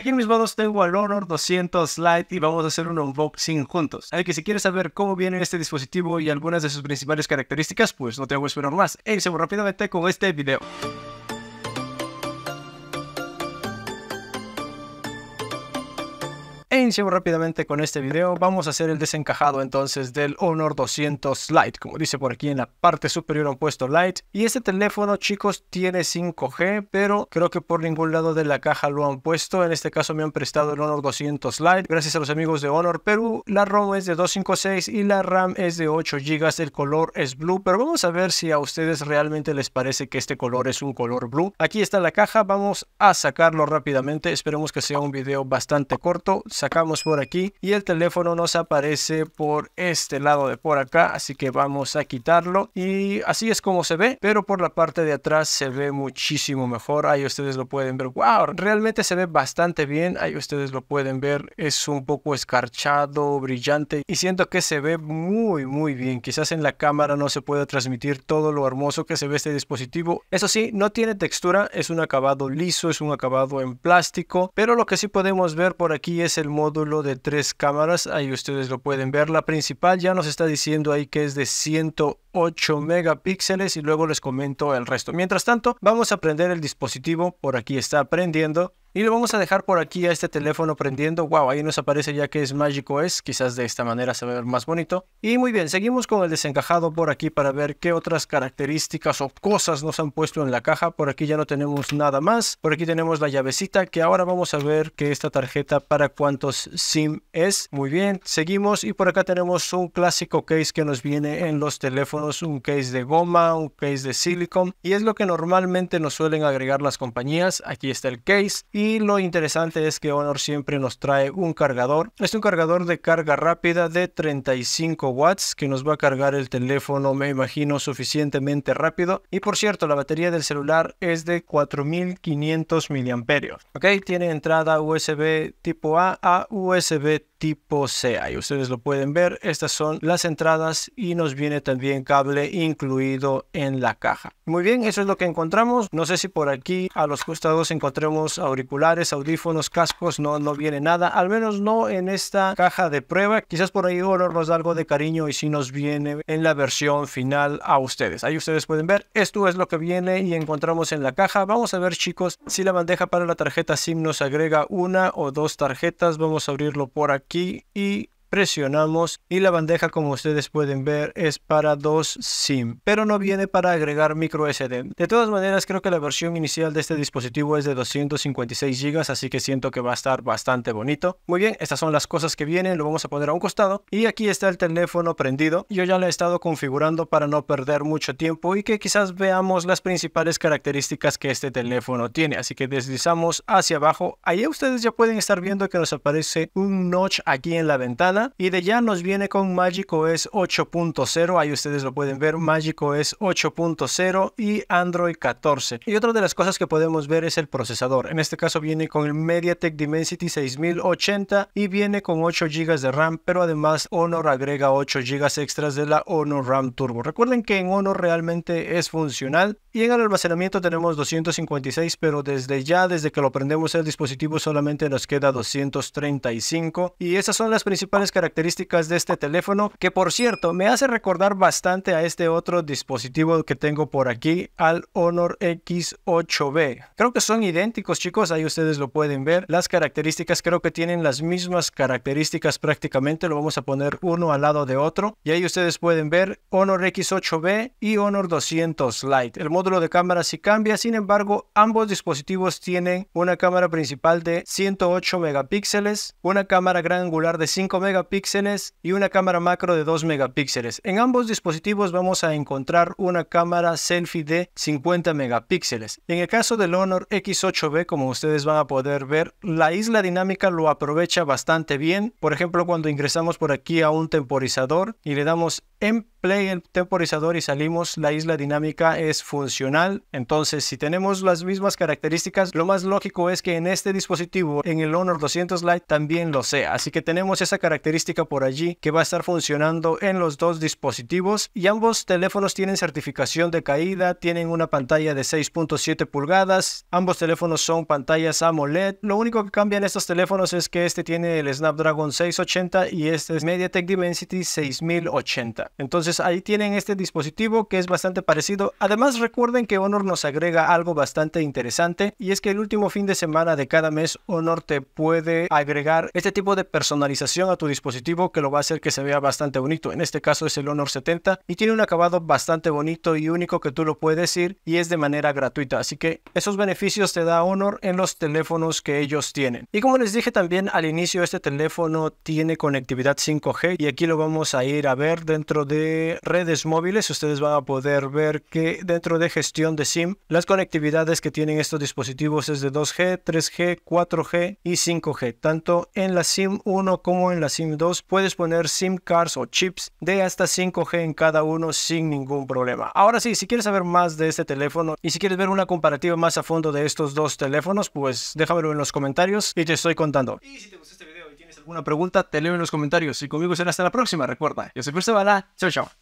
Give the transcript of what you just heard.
Aquí en mis modos tengo al Honor 200 Lite y vamos a hacer un unboxing juntos. Así que si quieres saber cómo viene este dispositivo y algunas de sus principales características, pues no te hago esperar más. E rápidamente con este video. iniciamos rápidamente con este video. Vamos a hacer el desencajado entonces del Honor 200 Lite, como dice por aquí en la parte superior han puesto Lite. Y este teléfono, chicos, tiene 5G, pero creo que por ningún lado de la caja lo han puesto. En este caso me han prestado el Honor 200 Lite, gracias a los amigos de Honor Perú. La ROM es de 256 y la RAM es de 8 GB. El color es blue, pero vamos a ver si a ustedes realmente les parece que este color es un color blue. Aquí está la caja, vamos a sacarlo rápidamente. Esperemos que sea un video bastante corto por aquí y el teléfono nos aparece por este lado de por acá así que vamos a quitarlo y así es como se ve pero por la parte de atrás se ve muchísimo mejor ahí ustedes lo pueden ver wow realmente se ve bastante bien ahí ustedes lo pueden ver es un poco escarchado brillante y siento que se ve muy muy bien quizás en la cámara no se puede transmitir todo lo hermoso que se ve este dispositivo eso sí no tiene textura es un acabado liso es un acabado en plástico pero lo que sí podemos ver por aquí es el módulo de tres cámaras. Ahí ustedes lo pueden ver. La principal ya nos está diciendo ahí que es de 101 8 megapíxeles y luego les comento el resto. Mientras tanto, vamos a prender el dispositivo. Por aquí está prendiendo. Y lo vamos a dejar por aquí a este teléfono prendiendo. Wow, ahí nos aparece ya que es Magic OS. Quizás de esta manera se va ver más bonito. Y muy bien, seguimos con el desencajado por aquí para ver qué otras características o cosas nos han puesto en la caja. Por aquí ya no tenemos nada más. Por aquí tenemos la llavecita que ahora vamos a ver que esta tarjeta para cuántos SIM es. Muy bien, seguimos. Y por acá tenemos un clásico case que nos viene en los teléfonos un case de goma, un case de silicon y es lo que normalmente nos suelen agregar las compañías. Aquí está el case y lo interesante es que Honor siempre nos trae un cargador. Es un cargador de carga rápida de 35 watts que nos va a cargar el teléfono, me imagino, suficientemente rápido. Y por cierto, la batería del celular es de 4500 miliamperios. Ok, tiene entrada USB tipo A a USB tipo C, y ustedes lo pueden ver. Estas son las entradas y nos viene también cable incluido en la caja. Muy bien, eso es lo que encontramos. No sé si por aquí a los costados encontremos auriculares, audífonos, cascos. No, no viene nada. Al menos no en esta caja de prueba. Quizás por ahí ahora nos da algo de cariño y si nos viene en la versión final a ustedes. Ahí ustedes pueden ver. Esto es lo que viene y encontramos en la caja. Vamos a ver chicos si la bandeja para la tarjeta SIM nos agrega una o dos tarjetas. Vamos a abrirlo por aquí aqui e presionamos y la bandeja como ustedes pueden ver es para dos SIM, pero no viene para agregar micro SD. De todas maneras creo que la versión inicial de este dispositivo es de 256 GB, así que siento que va a estar bastante bonito. Muy bien, estas son las cosas que vienen, lo vamos a poner a un costado y aquí está el teléfono prendido. Yo ya lo he estado configurando para no perder mucho tiempo y que quizás veamos las principales características que este teléfono tiene, así que deslizamos hacia abajo. Ahí ustedes ya pueden estar viendo que nos aparece un notch aquí en la ventana y de ya nos viene con Magic OS 8.0, ahí ustedes lo pueden ver, Magic OS 8.0 y Android 14. Y otra de las cosas que podemos ver es el procesador, en este caso viene con el MediaTek Dimensity 6080 y viene con 8 GB de RAM, pero además Honor agrega 8 GB extras de la Honor RAM Turbo. Recuerden que en Honor realmente es funcional y en el almacenamiento tenemos 256, pero desde ya, desde que lo prendemos el dispositivo solamente nos queda 235 y esas son las principales características de este teléfono que por cierto me hace recordar bastante a este otro dispositivo que tengo por aquí al Honor X8B. Creo que son idénticos chicos, ahí ustedes lo pueden ver. Las características creo que tienen las mismas características prácticamente, lo vamos a poner uno al lado de otro y ahí ustedes pueden ver Honor X8B y Honor 200 Lite. El módulo de cámara sí cambia, sin embargo ambos dispositivos tienen una cámara principal de 108 megapíxeles, una cámara gran angular de 5 megapíxeles megapíxeles y una cámara macro de 2 megapíxeles. En ambos dispositivos vamos a encontrar una cámara selfie de 50 megapíxeles. En el caso del Honor X8B, como ustedes van a poder ver, la isla dinámica lo aprovecha bastante bien. Por ejemplo, cuando ingresamos por aquí a un temporizador y le damos en play el temporizador y salimos, la isla dinámica es funcional. Entonces, si tenemos las mismas características, lo más lógico es que en este dispositivo, en el Honor 200 Lite, también lo sea. Así que tenemos esa característica por allí que va a estar funcionando en los dos dispositivos. Y ambos teléfonos tienen certificación de caída, tienen una pantalla de 6.7 pulgadas. Ambos teléfonos son pantallas AMOLED. Lo único que cambia en estos teléfonos es que este tiene el Snapdragon 680 y este es MediaTek Dimensity 6080. Entonces ahí tienen este dispositivo que es bastante parecido. Además recuerden que Honor nos agrega algo bastante interesante y es que el último fin de semana de cada mes Honor te puede agregar este tipo de personalización a tu dispositivo que lo va a hacer que se vea bastante bonito. En este caso es el Honor 70 y tiene un acabado bastante bonito y único que tú lo puedes ir y es de manera gratuita. Así que esos beneficios te da Honor en los teléfonos que ellos tienen. Y como les dije también al inicio, este teléfono tiene conectividad 5G y aquí lo vamos a ir a ver dentro de redes móviles, ustedes van a poder ver que dentro de gestión de SIM, las conectividades que tienen estos dispositivos es de 2G, 3G, 4G y 5G. Tanto en la SIM 1 como en la SIM 2 puedes poner SIM cards o chips de hasta 5G en cada uno sin ningún problema. Ahora sí, si quieres saber más de este teléfono y si quieres ver una comparativa más a fondo de estos dos teléfonos, pues déjamelo en los comentarios y te estoy contando. Y si te gustó este video, alguna pregunta, te leo en los comentarios. Y conmigo será hasta la próxima. Recuerda, yo soy Bala, Chao, chao.